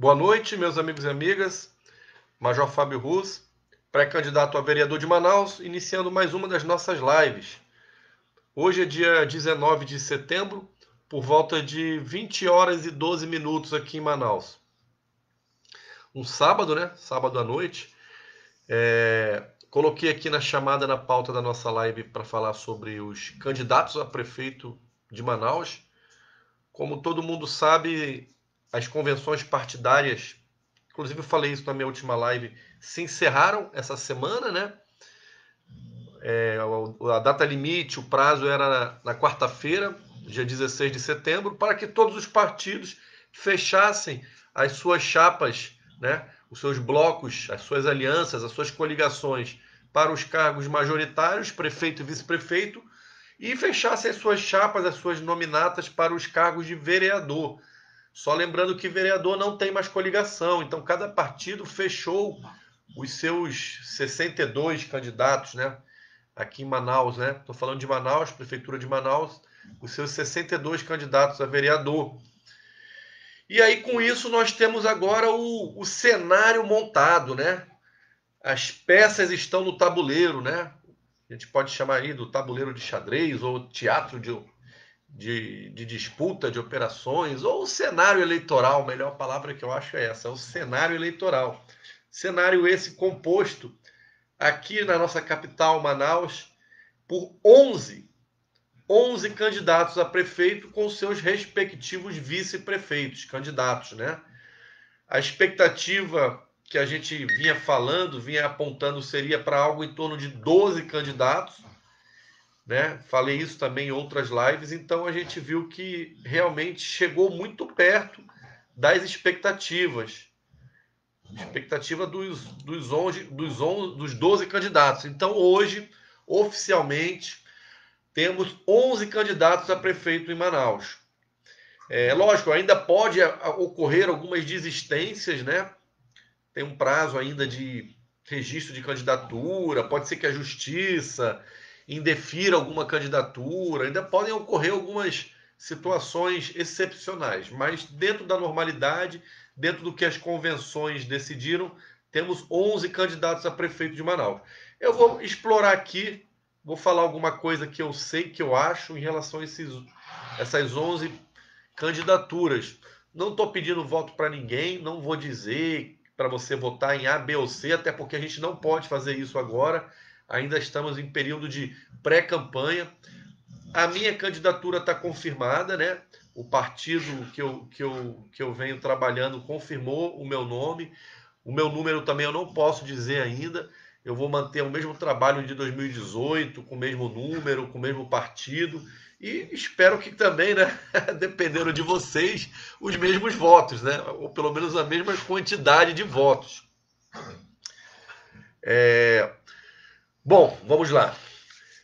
Boa noite, meus amigos e amigas. Major Fábio Ruz, pré-candidato a vereador de Manaus, iniciando mais uma das nossas lives. Hoje é dia 19 de setembro, por volta de 20 horas e 12 minutos aqui em Manaus. Um sábado, né? Sábado à noite. É... Coloquei aqui na chamada, na pauta da nossa live, para falar sobre os candidatos a prefeito de Manaus. Como todo mundo sabe, as convenções partidárias, inclusive eu falei isso na minha última live, se encerraram essa semana, né? É, a data limite, o prazo era na, quarta-feira, dia 16 de setembro, para que todos os partidos fechassem as suas chapas, né? os seus blocos, as suas alianças, as suas coligações para os cargos majoritários, prefeito e vice-prefeito, e fechassem as suas chapas, as suas nominatas para os cargos de vereador. Só lembrando que vereador não tem mais coligação, então cada partido fechou os seus 62 candidatos, né? Aqui em Manaus, né? Estou falando de Manaus, prefeitura de Manaus, os seus 62 candidatos a vereador. E aí, com isso, nós temos agora o, o cenário montado, né? As peças estão no tabuleiro, né? A gente pode chamar aí do tabuleiro de xadrez ou teatro de de, de, disputa de operações, ou o cenário eleitoral, melhor palavra que eu acho é essa, é o cenário eleitoral. Cenário esse composto aqui na nossa capital, Manaus, por 11, 11 candidatos a prefeito com seus respectivos vice-prefeitos, candidatos, né? A expectativa que a gente vinha falando, vinha apontando, seria para algo em torno de 12 candidatos. Né? Falei isso também em outras lives, então a gente viu que realmente chegou muito perto das expectativas. Expectativa dos, dos, 11, dos, 11, dos 12 candidatos. Então, hoje, oficialmente, temos 11 candidatos a prefeito em Manaus. É lógico, ainda pode ocorrer algumas desistências, né? Tem um prazo ainda de registro de candidatura, pode ser que a justiça indefira alguma candidatura, ainda podem ocorrer algumas situações excepcionais, mas dentro da normalidade, dentro do que as convenções decidiram, temos 11 candidatos a prefeito de Manaus. Eu vou explorar aqui, vou falar alguma coisa que eu sei, que eu acho em relação a esses, essas 11 candidaturas. Não estou pedindo voto para ninguém, não vou dizer para você votar em A, B ou C, até porque a gente não pode fazer isso agora ainda estamos em período de pré-campanha. A minha candidatura está confirmada, né? O partido que eu, que, eu, que eu venho trabalhando confirmou o meu nome. O meu número também eu não posso dizer ainda. Eu vou manter o mesmo trabalho de 2018, com o mesmo número, com o mesmo partido. E espero que também, né, dependendo de vocês, os mesmos votos, né? Ou pelo menos a mesma quantidade de votos. É, Bom, vamos lá.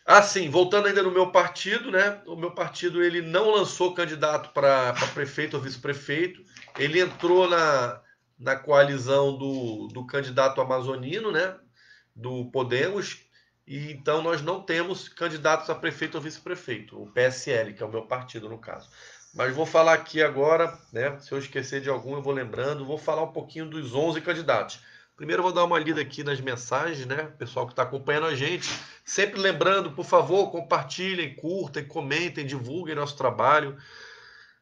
Ah, voltando ainda no meu partido, né? O meu partido ele não lançou candidato para prefeito ou vice-prefeito. Ele entrou na, na coalizão do, do candidato amazonino, né? Do Podemos. E então nós não temos candidatos a prefeito ou vice-prefeito. O PSL, que é o meu partido, no caso. Mas vou falar aqui agora, né? Se eu esquecer de algum, eu vou lembrando. Vou falar um pouquinho dos 11 candidatos. Primeiro eu vou dar uma lida aqui nas mensagens, né? Pessoal que está acompanhando a gente. Sempre lembrando, por favor, compartilhem, curtem, comentem, divulguem nosso trabalho.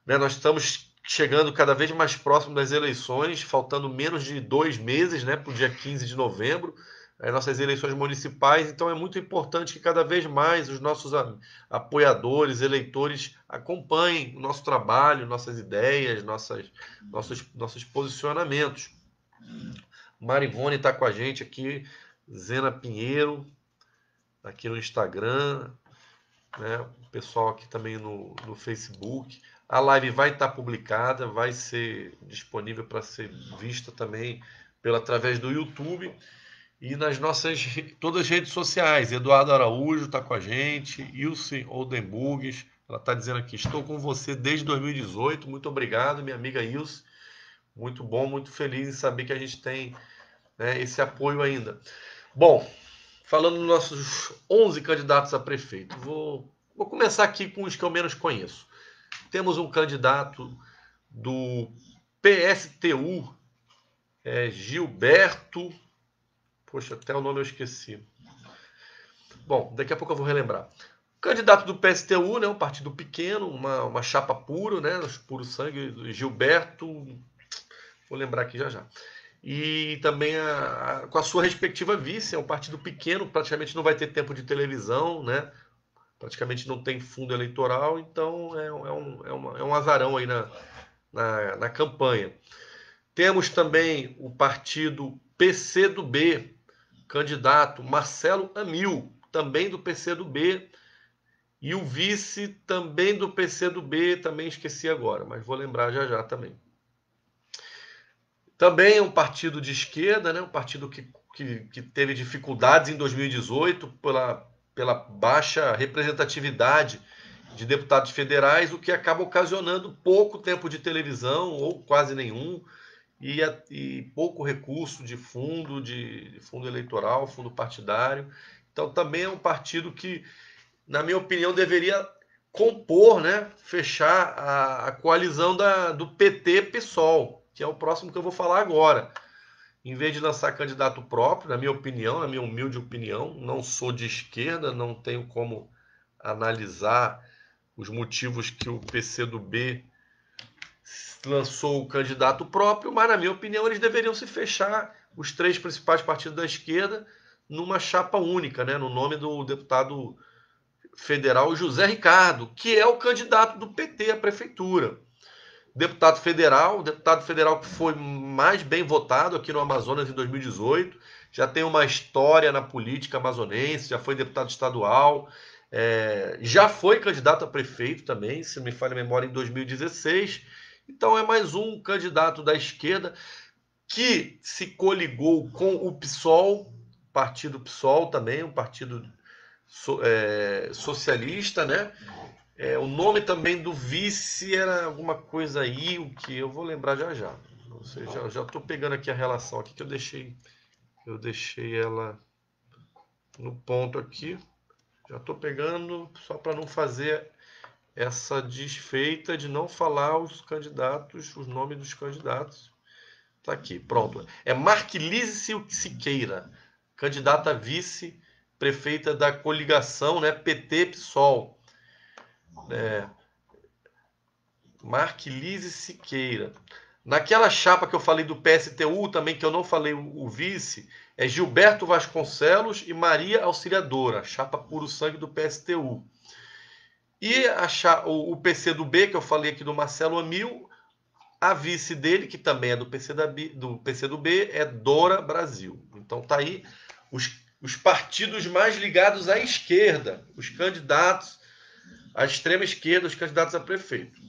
Né? Nós estamos chegando cada vez mais próximo das eleições, faltando menos de dois meses né? para o dia 15 de novembro, as eh, nossas eleições municipais. Então é muito importante que cada vez mais os nossos apoiadores, eleitores, acompanhem o nosso trabalho, nossas ideias, nossas, nossos, nossos posicionamentos. Marivone está com a gente aqui, Zena Pinheiro, aqui no Instagram, né? o pessoal aqui também no, no Facebook. A live vai estar tá publicada, vai ser disponível para ser vista também pela, através do YouTube e nas nossas todas as redes sociais. Eduardo Araújo está com a gente, Ilse Oldenburgs, ela está dizendo aqui, estou com você desde 2018, muito obrigado, minha amiga Ilse. Muito bom, muito feliz em saber que a gente tem né, esse apoio ainda. Bom, falando dos nossos 11 candidatos a prefeito, vou, vou começar aqui com os que eu menos conheço. Temos um candidato do PSTU, é Gilberto. Poxa, até o nome eu esqueci. Bom, daqui a pouco eu vou relembrar. Candidato do PSTU, né, um partido pequeno, uma, uma chapa puro, né, puro sangue, Gilberto Vou lembrar aqui já já. E também a, a, com a sua respectiva vice, é um partido pequeno, praticamente não vai ter tempo de televisão, né? Praticamente não tem fundo eleitoral, então é, é um, é, uma, é um azarão aí na, na, na campanha. Temos também o partido PCdoB, candidato Marcelo Amil, também do PCdoB, e o vice também do PCdoB, também esqueci agora, mas vou lembrar já já também. Também é um partido de esquerda, né? um partido que, que, que teve dificuldades em 2018 pela, pela baixa representatividade de deputados federais, o que acaba ocasionando pouco tempo de televisão ou quase nenhum e, e pouco recurso de fundo, de, de, fundo eleitoral, fundo partidário. Então também é um partido que, na minha opinião, deveria compor, né, fechar a, a coalizão da, do PT-PSOL, que é o próximo que eu vou falar agora. Em vez de lançar candidato próprio, na minha opinião, na minha humilde opinião, não sou de esquerda, não tenho como analisar os motivos que o PCdoB lançou o candidato próprio, mas na minha opinião eles deveriam se fechar os três principais partidos da esquerda numa chapa única, né, no nome do deputado federal José Ricardo, que é o candidato do PT à prefeitura deputado federal, deputado federal que foi mais bem votado aqui no Amazonas em 2018, já tem uma história na política amazonense, já foi deputado estadual, é, já foi candidato a prefeito também, se me falha a memória, em 2016. Então é mais um candidato da esquerda que se coligou com o PSOL, partido PSOL também, um partido so, é, socialista, né? É, o nome também do vice era alguma coisa aí, o que eu vou lembrar já já. Ou seja, já estou pegando aqui a relação aqui que eu deixei, eu deixei ela no ponto aqui. Já estou pegando só para não fazer essa desfeita de não falar os candidatos, os nomes dos candidatos. Está aqui, pronto. É Marquilise Siqueira, candidata a vice, prefeita da coligação né, PT-PSOL. É, Mark Lise Siqueira. Naquela chapa que eu falei do PSTU, também que eu não falei o, vice, é Gilberto Vasconcelos e Maria Auxiliadora, chapa puro sangue do PSTU. E a, o, o PC do B, que eu falei aqui do Marcelo Amil, a vice dele, que também é do PC, da, do, PC do B, é Dora Brasil. Então tá aí os, os partidos mais ligados à esquerda, os candidatos a extrema esquerda, os candidatos a prefeito.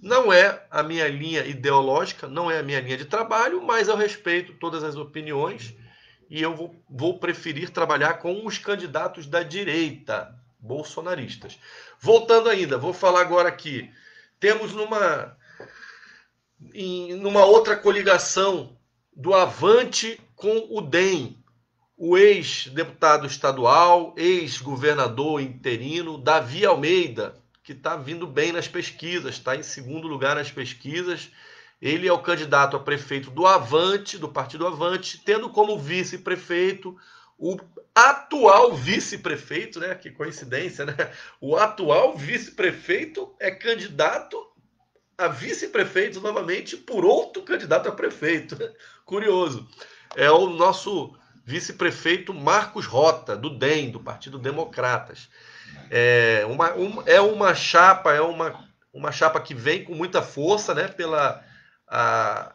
Não é a minha linha ideológica, não é a minha linha de trabalho, mas eu respeito todas as opiniões e eu vou, vou preferir trabalhar com os candidatos da direita, bolsonaristas. Voltando ainda, vou falar agora aqui. Temos numa, em, numa outra coligação do Avante com o DEM, o ex-deputado estadual, ex-governador interino, Davi Almeida, que está vindo bem nas pesquisas, está em segundo lugar nas pesquisas. Ele é o candidato a prefeito do Avante, do Partido Avante, tendo como vice-prefeito o atual vice-prefeito, né? Que coincidência, né? O atual vice-prefeito é candidato a vice-prefeito novamente por outro candidato a prefeito. Curioso. É o nosso vice-prefeito Marcos Rota, do DEM, do Partido Democratas. É. é uma, um, é uma chapa, é uma, uma chapa que vem com muita força, né, pela a,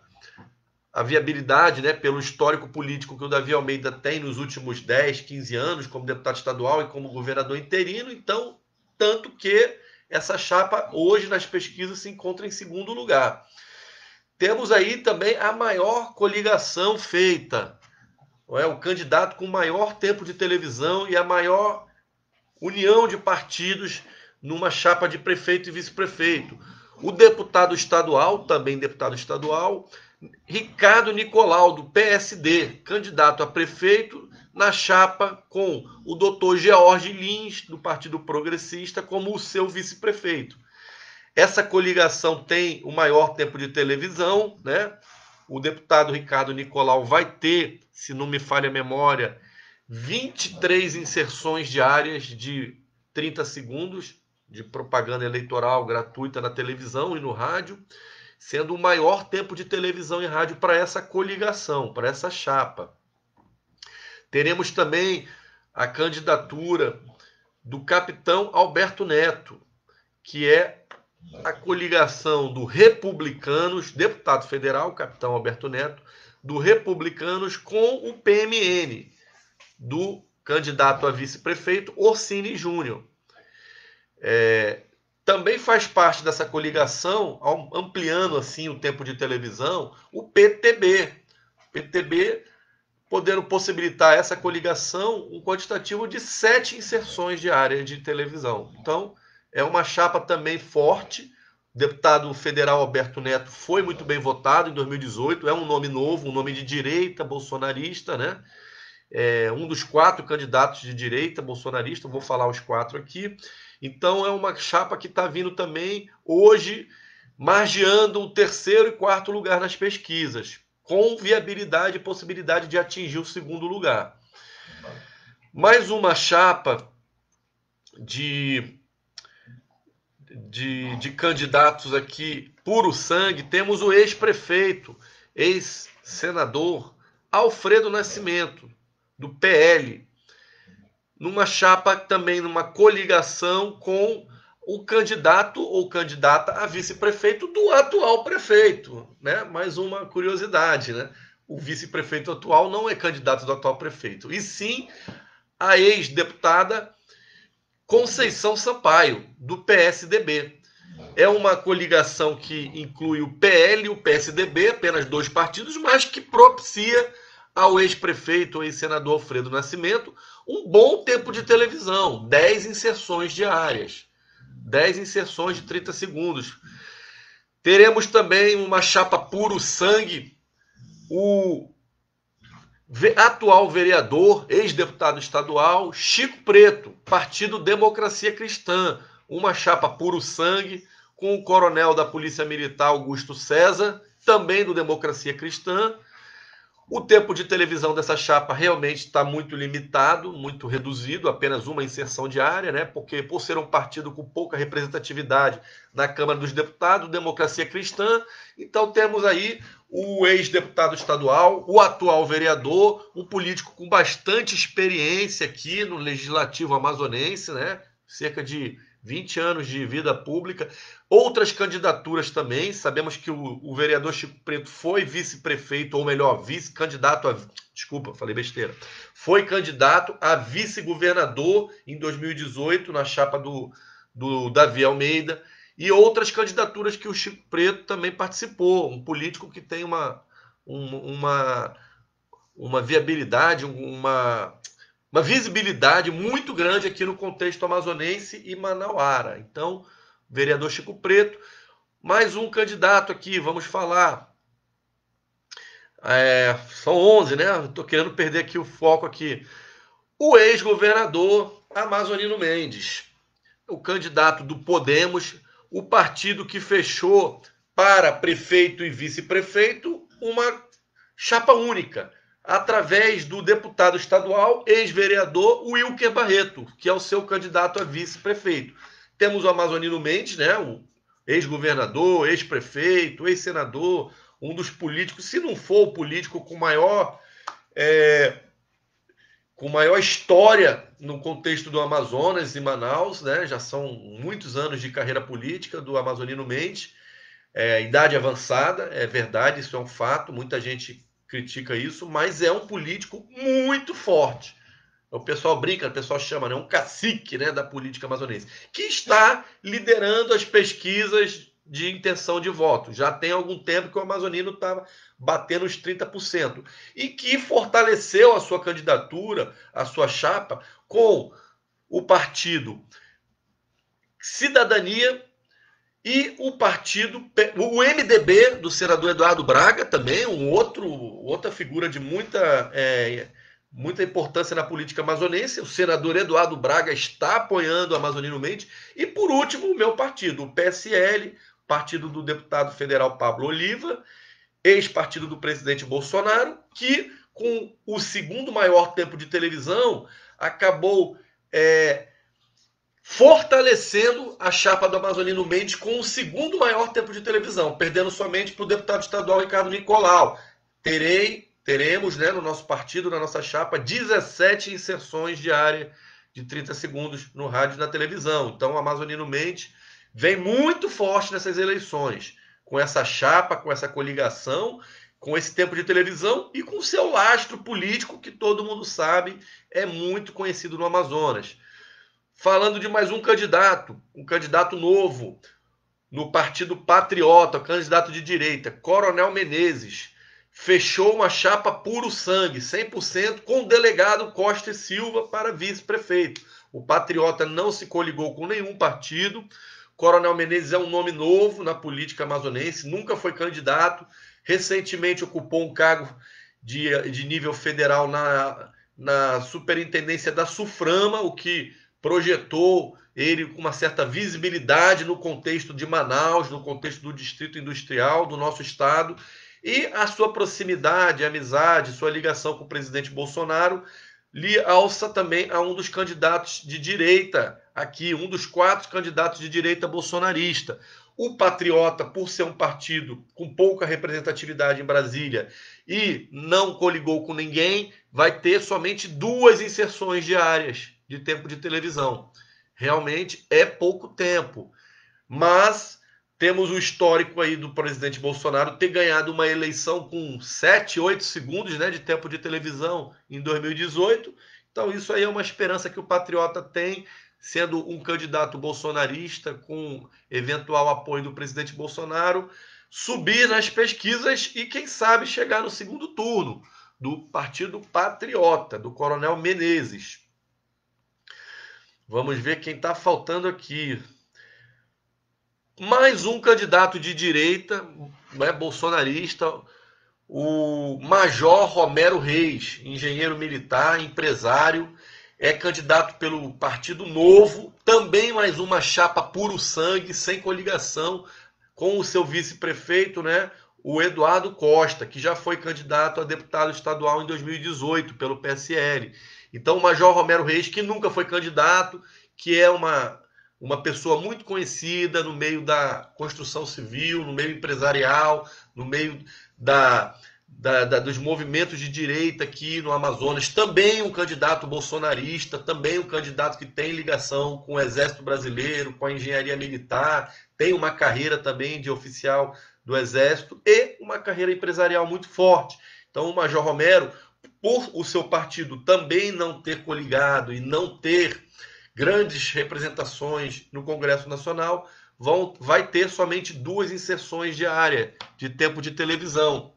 a viabilidade, né, pelo histórico político que o Davi Almeida tem nos últimos 10, 15 anos como deputado estadual e como governador interino, então, tanto que essa chapa hoje nas pesquisas se encontra em segundo lugar. Temos aí também a maior coligação feita é o candidato com maior tempo de televisão e a maior união de partidos numa chapa de prefeito e vice-prefeito. O deputado estadual, também deputado estadual, Ricardo Nicolau, do PSD, candidato a prefeito na chapa com o doutor George Lins, do Partido Progressista, como o seu vice-prefeito. Essa coligação tem o maior tempo de televisão, né? o deputado Ricardo Nicolau vai ter, se não me falha a memória, 23 inserções diárias de 30 segundos de propaganda eleitoral gratuita na televisão e no rádio, sendo o maior tempo de televisão e rádio para essa coligação, para essa chapa. Teremos também a candidatura do capitão Alberto Neto, que é a coligação do Republicanos, deputado federal, capitão Alberto Neto, do Republicanos com o PMN, do candidato a vice-prefeito Orsini Júnior. É, também faz parte dessa coligação, ampliando assim o tempo de televisão, o PTB. O PTB podendo possibilitar essa coligação um quantitativo de sete inserções de área de televisão. Então, é uma chapa também forte. O deputado federal Alberto Neto foi muito bem votado em 2018. É um nome novo, um nome de direita bolsonarista, né? É um dos quatro candidatos de direita bolsonarista. Vou falar os quatro aqui. Então é uma chapa que está vindo também hoje margeando o terceiro e quarto lugar nas pesquisas, com viabilidade e possibilidade de atingir o segundo lugar. Mais uma chapa de de, de candidatos aqui puro sangue, temos o ex-prefeito, ex-senador Alfredo Nascimento, do PL, numa chapa também, numa coligação com o candidato ou candidata a vice-prefeito do atual prefeito, né? Mais uma curiosidade, né? O vice-prefeito atual não é candidato do atual prefeito, e sim a ex-deputada Conceição Sampaio, do PSDB. É uma coligação que inclui o PL e o PSDB, apenas dois partidos, mas que propicia ao ex-prefeito, ex-senador Alfredo Nascimento, um bom tempo de televisão, 10 inserções diárias, 10 inserções de 30 segundos. Teremos também uma chapa puro sangue, o atual vereador, ex-deputado estadual, Chico Preto, Partido Democracia Cristã, uma chapa puro sangue, com o coronel da Polícia Militar Augusto César, também do Democracia Cristã. O tempo de televisão dessa chapa realmente está muito limitado, muito reduzido, apenas uma inserção diária, né? Porque por ser um partido com pouca representatividade na Câmara dos Deputados, Democracia Cristã, então temos aí o ex-deputado estadual, o atual vereador, um político com bastante experiência aqui no legislativo amazonense, né? Cerca de 20 anos de vida pública, outras candidaturas também. Sabemos que o, o vereador Chico Preto foi vice-prefeito, ou melhor, vice-candidato a. Desculpa, falei besteira. Foi candidato a vice-governador em 2018, na chapa do, do Davi Almeida e outras candidaturas que o Chico Preto também participou, um político que tem uma, uma, uma viabilidade, uma, uma visibilidade muito grande aqui no contexto amazonense e manauara. Então, vereador Chico Preto, mais um candidato aqui, vamos falar. É, são 11, né? Estou querendo perder aqui o foco aqui. O ex-governador Amazonino Mendes, o candidato do Podemos, o partido que fechou para prefeito e vice-prefeito uma chapa única, através do deputado estadual, ex-vereador Wilker Barreto, que é o seu candidato a vice-prefeito. Temos o Amazonino Mendes, né, o ex-governador, ex-prefeito, ex-senador, um dos políticos, se não for o político com maior é, com maior história no contexto do Amazonas e Manaus, né? Já são muitos anos de carreira política do Amazonino Mendes, é, idade avançada, é verdade, isso é um fato, muita gente critica isso, mas é um político muito forte. O pessoal brinca, o pessoal chama, né? Um cacique né, da política amazonense, que está liderando as pesquisas de intenção de voto. Já tem algum tempo que o amazonino estava tá batendo os 30%. E que fortaleceu a sua candidatura, a sua chapa, com o partido Cidadania e o partido, o MDB do senador Eduardo Braga, também um outro, outra figura de muita, é, muita importância na política amazonense. O senador Eduardo Braga está apoiando o Amazonino mente E por último, o meu partido, o PSL, partido do deputado federal Pablo Oliva, ex-partido do presidente Bolsonaro, que, com o segundo maior tempo de televisão, acabou é, fortalecendo a chapa do Amazonino Mendes com o segundo maior tempo de televisão, perdendo somente para o deputado estadual Ricardo Nicolau. Terei, teremos né, no nosso partido, na nossa chapa, 17 inserções diárias de 30 segundos no rádio e na televisão. Então, o Amazonino Mendes vem muito forte nessas eleições, com essa chapa, com essa coligação, com esse tempo de televisão e com seu lastro político, que todo mundo sabe é muito conhecido no Amazonas. Falando de mais um candidato, um candidato novo no Partido Patriota, candidato de direita, Coronel Menezes, fechou uma chapa puro sangue, 100%, com o delegado Costa e Silva para vice-prefeito. O Patriota não se coligou com nenhum partido, Coronel Menezes é um nome novo na política amazonense, nunca foi candidato, recentemente ocupou um cargo de, de nível federal na, na superintendência da SUFRAMA, o que projetou ele com uma certa visibilidade no contexto de Manaus, no contexto do distrito industrial do nosso estado, e a sua proximidade, amizade, sua ligação com o presidente Bolsonaro lhe alça também a um dos candidatos de direita aqui, um dos quatro candidatos de direita bolsonarista. O Patriota, por ser um partido com pouca representatividade em Brasília e não coligou com ninguém, vai ter somente duas inserções diárias de tempo de televisão. Realmente é pouco tempo. Mas temos o histórico aí do presidente Bolsonaro ter ganhado uma eleição com 7, 8 segundos né, de tempo de televisão em 2018 então, isso aí é uma esperança que o patriota tem, sendo um candidato bolsonarista com eventual apoio do presidente Bolsonaro, subir nas pesquisas e, quem sabe, chegar no segundo turno do Partido Patriota, do Coronel Menezes. Vamos ver quem está faltando aqui. Mais um candidato de direita, é bolsonarista, o Major Romero Reis, engenheiro militar, empresário, é candidato pelo Partido Novo, também mais uma chapa puro sangue, sem coligação, com o seu vice-prefeito, né, o Eduardo Costa, que já foi candidato a deputado estadual em 2018 pelo PSL. Então, o Major Romero Reis, que nunca foi candidato, que é uma, uma pessoa muito conhecida no meio da construção civil, no meio empresarial, no meio da, da, da, dos movimentos de direita aqui no Amazonas, também um candidato bolsonarista, também um candidato que tem ligação com o Exército Brasileiro, com a engenharia militar, tem uma carreira também de oficial do Exército e uma carreira empresarial muito forte. Então, o Major Romero, por o seu partido também não ter coligado e não ter grandes representações no Congresso Nacional, vão, vai ter somente duas inserções diárias de tempo de televisão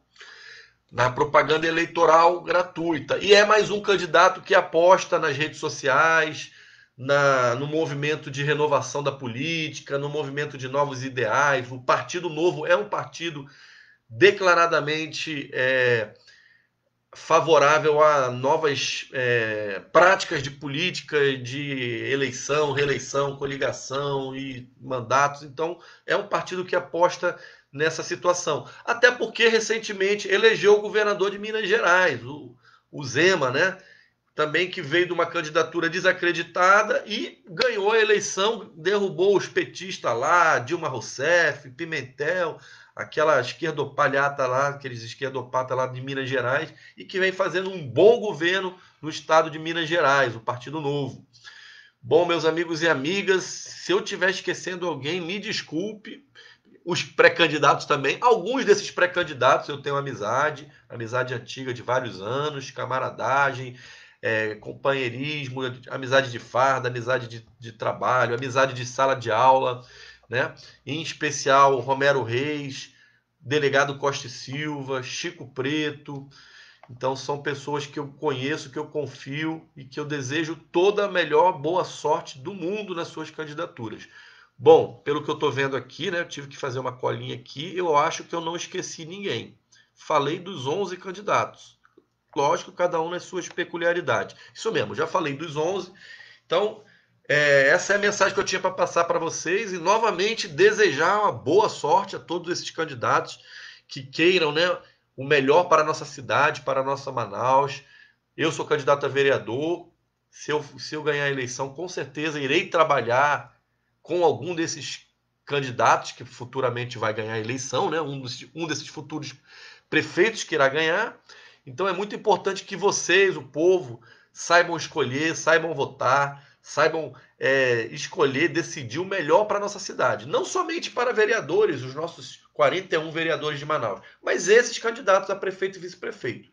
na propaganda eleitoral gratuita. E é mais um candidato que aposta nas redes sociais, na, no movimento de renovação da política, no movimento de novos ideais. O Partido Novo é um partido declaradamente é, favorável a novas é, práticas de política, de eleição, reeleição, coligação e mandatos. Então, é um partido que aposta nessa situação. Até porque, recentemente, elegeu o governador de Minas Gerais, o, o Zema, né? Também que veio de uma candidatura desacreditada e ganhou a eleição, derrubou os petistas lá, Dilma Rousseff, Pimentel, aquela esquerdopalhata lá, aqueles esquerdopatas lá de Minas Gerais, e que vem fazendo um bom governo no estado de Minas Gerais, o Partido Novo. Bom, meus amigos e amigas, se eu estiver esquecendo alguém, me desculpe. Os pré-candidatos também, alguns desses pré-candidatos eu tenho amizade, amizade antiga de vários anos, camaradagem, é, companheirismo, amizade de farda, amizade de, de trabalho, amizade de sala de aula né? em especial Romero Reis, delegado Costa e Silva, Chico Preto. Então são pessoas que eu conheço, que eu confio e que eu desejo toda a melhor boa sorte do mundo nas suas candidaturas. Bom, pelo que eu estou vendo aqui, né, eu tive que fazer uma colinha aqui, eu acho que eu não esqueci ninguém. Falei dos 11 candidatos. Lógico, cada um nas suas peculiaridades. Isso mesmo, já falei dos 11. Então, é, essa é a mensagem que eu tinha para passar para vocês e novamente desejar uma boa sorte a todos esses candidatos que queiram né, o melhor para a nossa cidade, para a nossa Manaus. Eu sou candidato a vereador. Se eu, se eu ganhar a eleição, com certeza irei trabalhar com algum desses candidatos que futuramente vai ganhar a eleição, né? um, um desses futuros prefeitos que irá ganhar. Então é muito importante que vocês, o povo, saibam escolher, saibam votar saibam é, escolher, decidir o melhor para a nossa cidade. Não somente para vereadores, os nossos 41 vereadores de Manaus, mas esses candidatos a prefeito e vice-prefeito.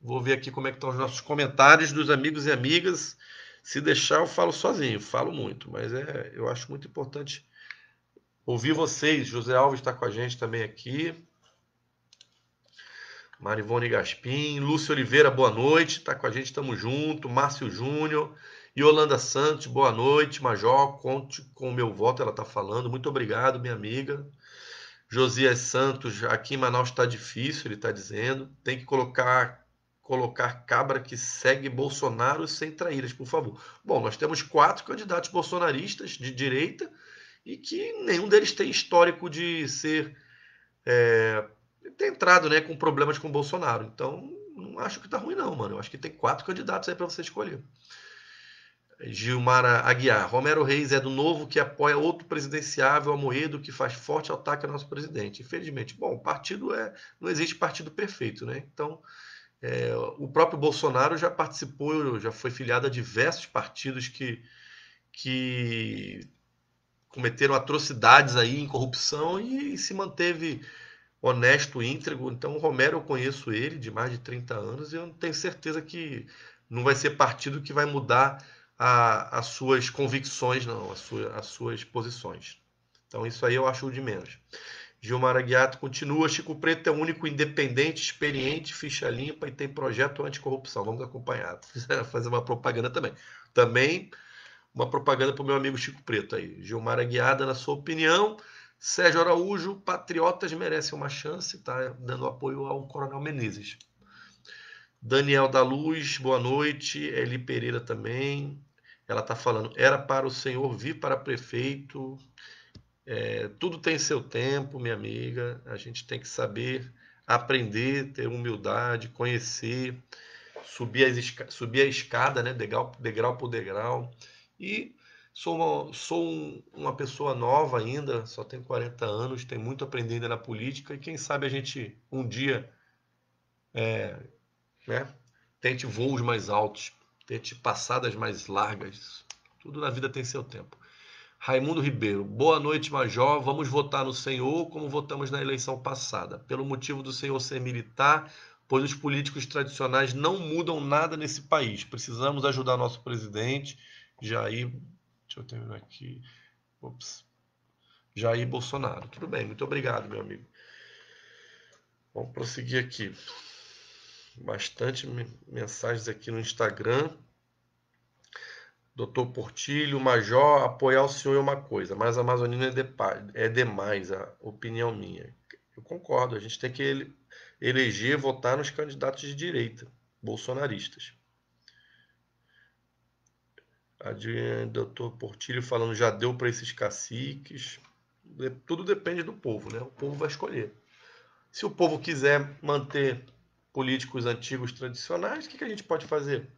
Vou ver aqui como é que estão os nossos comentários dos amigos e amigas. Se deixar, eu falo sozinho, falo muito, mas é, eu acho muito importante ouvir vocês. José Alves está com a gente também aqui. Marivone Gaspim, Lúcio Oliveira, boa noite, está com a gente, estamos junto. Márcio Júnior, Yolanda Santos, boa noite, Major. Conte com o meu voto, ela está falando. Muito obrigado, minha amiga. Josias Santos, aqui em Manaus está difícil, ele está dizendo. Tem que colocar colocar cabra que segue Bolsonaro sem traíras, por favor. Bom, nós temos quatro candidatos bolsonaristas de direita e que nenhum deles tem histórico de ser é, ter entrado né, com problemas com Bolsonaro. Então, não acho que tá ruim, não, mano. Eu acho que tem quatro candidatos aí para você escolher. Gilmara Aguiar. Romero Reis é do novo que apoia outro presidenciável a morrer do que faz forte ataque ao nosso presidente. Infelizmente, bom, partido é. Não existe partido perfeito, né? Então, é, o próprio Bolsonaro já participou, já foi filiado a diversos partidos que, que cometeram atrocidades aí em corrupção e, e se manteve honesto, íntegro. Então, o Romero, eu conheço ele de mais de 30 anos e eu tenho certeza que não vai ser partido que vai mudar a, as suas convicções, não, as, as suas posições. Então, isso aí eu acho de menos. Gilmar Aguiato continua. Chico Preto é o único independente, experiente, ficha limpa e tem projeto anticorrupção. Vamos acompanhar. Fazer uma propaganda também. Também uma propaganda para o meu amigo Chico Preto aí. Gilmar Aguiada, na sua opinião. Sérgio Araújo, patriotas merecem uma chance, tá? Dando apoio ao Coronel Menezes. Daniel da Luz, boa noite. Eli Pereira também ela está falando, era para o senhor vir para prefeito, é, tudo tem seu tempo, minha amiga, a gente tem que saber aprender, ter humildade, conhecer, subir, as subir a escada, né, degrau, degrau por degrau, e sou, uma, sou um, uma pessoa nova ainda, só tenho 40 anos, tenho muito aprendendo na política, e quem sabe a gente um dia... É, né? Tente voos mais altos ter te passadas mais largas. Tudo na vida tem seu tempo. Raimundo Ribeiro, boa noite, Major. Vamos votar no senhor como votamos na eleição passada. Pelo motivo do senhor ser militar, pois os políticos tradicionais não mudam nada nesse país. Precisamos ajudar nosso presidente, Jair. Deixa eu terminar aqui. Ops. Jair Bolsonaro. Tudo bem, muito obrigado, meu amigo. Vamos prosseguir aqui bastante mensagens aqui no Instagram. Doutor Portilho, Major, apoiar o senhor é uma coisa, mas a Amazonina é, de, é demais, a opinião minha. Eu concordo, a gente tem que ele, eleger, votar nos candidatos de direita, bolsonaristas. A de, doutor Portilho falando, já deu para esses caciques. Tudo depende do povo, né? O povo vai escolher. Se o povo quiser manter políticos antigos tradicionais, o que, que a gente pode fazer?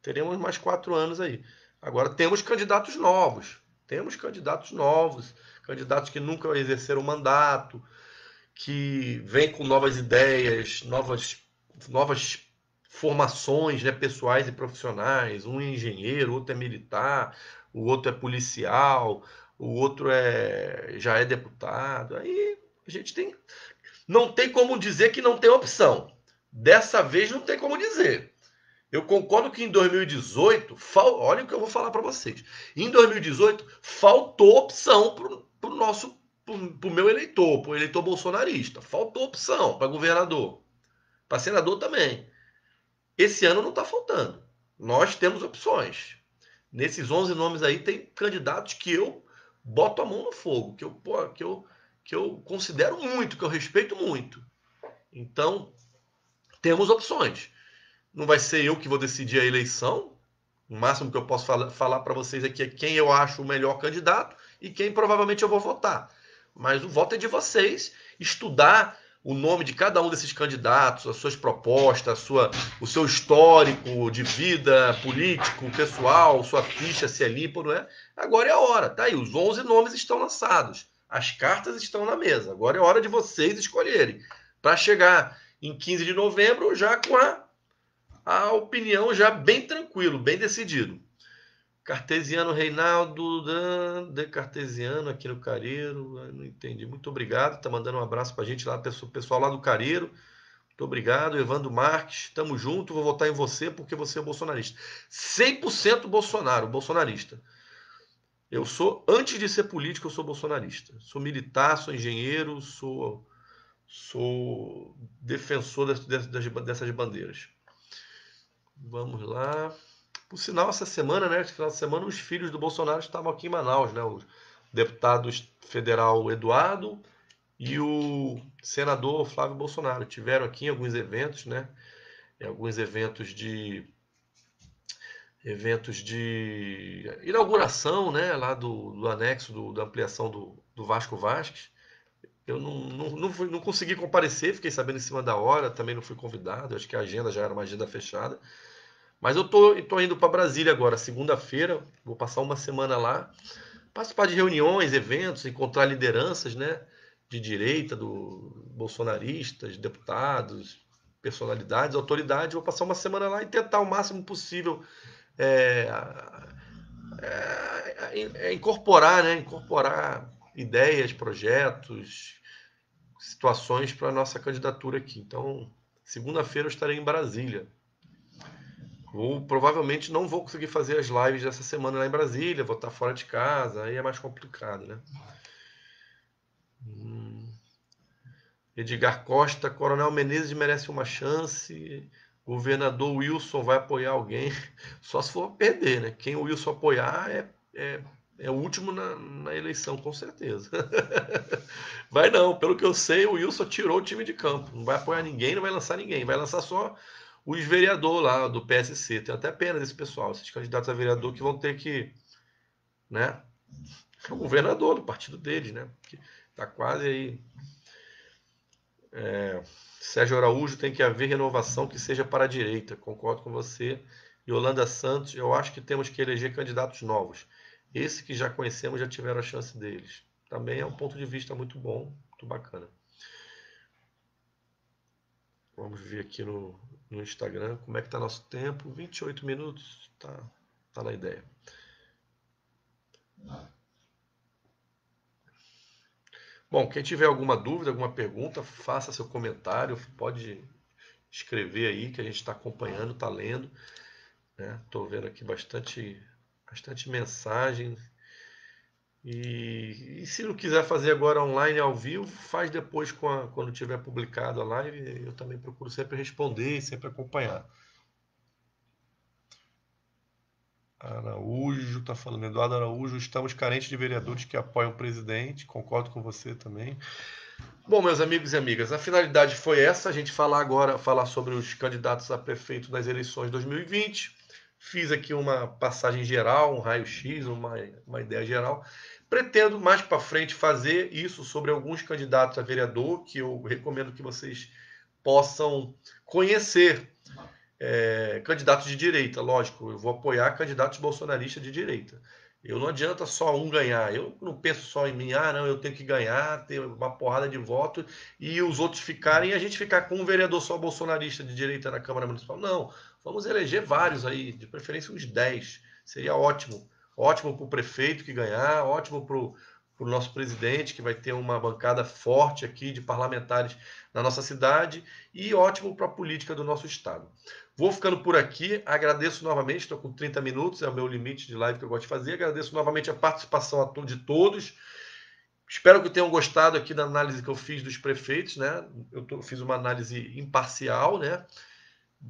Teremos mais quatro anos aí. Agora temos candidatos novos. Temos candidatos novos, candidatos que nunca exerceram mandato, que vêm com novas ideias, novas, novas formações né, pessoais e profissionais. Um é engenheiro, outro é militar, o outro é policial, o outro é já é deputado. Aí a gente tem. Não tem como dizer que não tem opção dessa vez não tem como dizer. Eu concordo que em 2018, fal... olha o que eu vou falar para vocês. Em 2018, faltou opção para o nosso, para o meu eleitor, para o eleitor bolsonarista. Faltou opção para governador, para senador também. Esse ano não está faltando. Nós temos opções. Nesses 11 nomes aí, tem candidatos que eu boto a mão no fogo, que eu, que eu, que eu considero muito, que eu respeito muito. Então, temos opções. Não vai ser eu que vou decidir a eleição. O máximo que eu posso fala, falar para vocês aqui é quem eu acho o melhor candidato e quem provavelmente eu vou votar. Mas o voto é de vocês. Estudar o nome de cada um desses candidatos, as suas propostas, a sua, o seu histórico de vida político, pessoal, sua ficha, se é limpa não é. Agora é a hora, tá aí. Os 11 nomes estão lançados. As cartas estão na mesa. Agora é hora de vocês escolherem. Para chegar em 15 de novembro, já com a, a opinião já bem tranquilo, bem decidido. Cartesiano Reinaldo, de Cartesiano aqui no Careiro, não entendi. Muito obrigado, tá mandando um abraço a gente lá, pessoal lá do Careiro. Muito obrigado, Evandro Marques, tamo junto, vou votar em você porque você é bolsonarista. 100% Bolsonaro, bolsonarista. Eu sou, antes de ser político, eu sou bolsonarista. Sou militar, sou engenheiro, sou sou defensor dessas, dessas bandeiras. Vamos lá. Por sinal, essa semana, né, esse final de semana, os filhos do Bolsonaro estavam aqui em Manaus, né? O deputado federal Eduardo e o senador Flávio Bolsonaro tiveram aqui em alguns eventos, né? Em alguns eventos de eventos de inauguração, né, lá do, do anexo do, da ampliação do, do Vasco Vasques. Eu não, não, não, fui, não consegui comparecer, fiquei sabendo em cima da hora, também não fui convidado, acho que a agenda já era uma agenda fechada. Mas eu tô, tô indo para Brasília agora, segunda-feira, vou passar uma semana lá, participar de reuniões, eventos, encontrar lideranças, né? De direita, do bolsonaristas, deputados, personalidades, autoridades. Vou passar uma semana lá e tentar o máximo possível é, é, é, é incorporar, né? Incorporar ideias, projetos, situações para a nossa candidatura aqui. Então, segunda-feira eu estarei em Brasília. Ou provavelmente não vou conseguir fazer as lives dessa semana lá em Brasília, vou estar fora de casa, aí é mais complicado, né? Hum. Edgar Costa, Coronel Menezes merece uma chance. Governador Wilson vai apoiar alguém, só se for perder, né? Quem o Wilson apoiar é, é é o último na, na eleição, com certeza. vai não, pelo que eu sei, o Wilson tirou o time de campo. Não vai apoiar ninguém, não vai lançar ninguém. Vai lançar só os vereadores lá do PSC. Tem até pena desse pessoal, esses candidatos a vereador que vão ter que. Né? É o governador do partido deles, né? Que tá quase aí. É, Sérgio Araújo tem que haver renovação que seja para a direita. Concordo com você. Yolanda Santos, eu acho que temos que eleger candidatos novos esse que já conhecemos já tiveram a chance deles. Também é um ponto de vista muito bom, muito bacana. Vamos ver aqui no, no Instagram como é que está nosso tempo. 28 minutos, tá, tá na ideia. Bom, quem tiver alguma dúvida, alguma pergunta, faça seu comentário, pode escrever aí que a gente está acompanhando, está lendo. Estou né? vendo aqui bastante bastante mensagem. E, e, se não quiser fazer agora online ao vivo, faz depois a, quando tiver publicado a live. Eu também procuro sempre responder e sempre acompanhar. Araújo está falando, Eduardo Araújo, estamos carentes de vereadores que apoiam o presidente. Concordo com você também. Bom, meus amigos e amigas, a finalidade foi essa, a gente falar agora, falar sobre os candidatos a prefeito nas eleições 2020. Fiz aqui uma passagem geral, um raio-x, uma, uma ideia geral. Pretendo mais para frente fazer isso sobre alguns candidatos a vereador que eu recomendo que vocês possam conhecer. É, candidatos de direita, lógico, eu vou apoiar candidatos bolsonaristas de direita. Eu não adianta só um ganhar. Eu não penso só em mim, ah, não, eu tenho que ganhar, ter uma porrada de voto e os outros ficarem e a gente ficar com um vereador só bolsonarista de direita na Câmara Municipal. Não, Vamos eleger vários aí, de preferência uns 10. Seria ótimo. Ótimo para o prefeito que ganhar, ótimo para o nosso presidente, que vai ter uma bancada forte aqui de parlamentares na nossa cidade, e ótimo para a política do nosso estado. Vou ficando por aqui, agradeço novamente, estou com 30 minutos, é o meu limite de live que eu gosto de fazer, agradeço novamente a participação de todos. Espero que tenham gostado aqui da análise que eu fiz dos prefeitos, né? Eu, tô, eu fiz uma análise imparcial, né?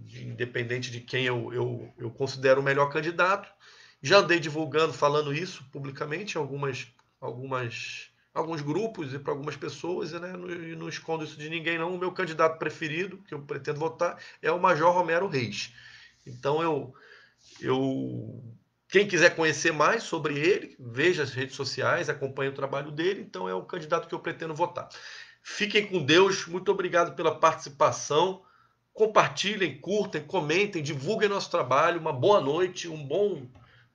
de, independente de quem eu, eu, eu considero o melhor candidato. Já andei divulgando, falando isso publicamente em algumas, algumas, alguns grupos e para algumas pessoas, e né, não, não, escondo isso de ninguém, não. O meu candidato preferido, que eu pretendo votar, é o Major Romero Reis. Então, eu, eu quem quiser conhecer mais sobre ele, veja as redes sociais, acompanhe o trabalho dele. Então, é o candidato que eu pretendo votar. Fiquem com Deus, muito obrigado pela participação. Compartilhem, curtem, comentem, divulguem nosso trabalho. Uma boa noite, um bom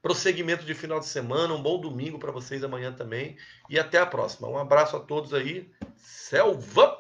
prosseguimento de final de semana, um bom domingo para vocês amanhã também. E até a próxima. Um abraço a todos aí. Selva!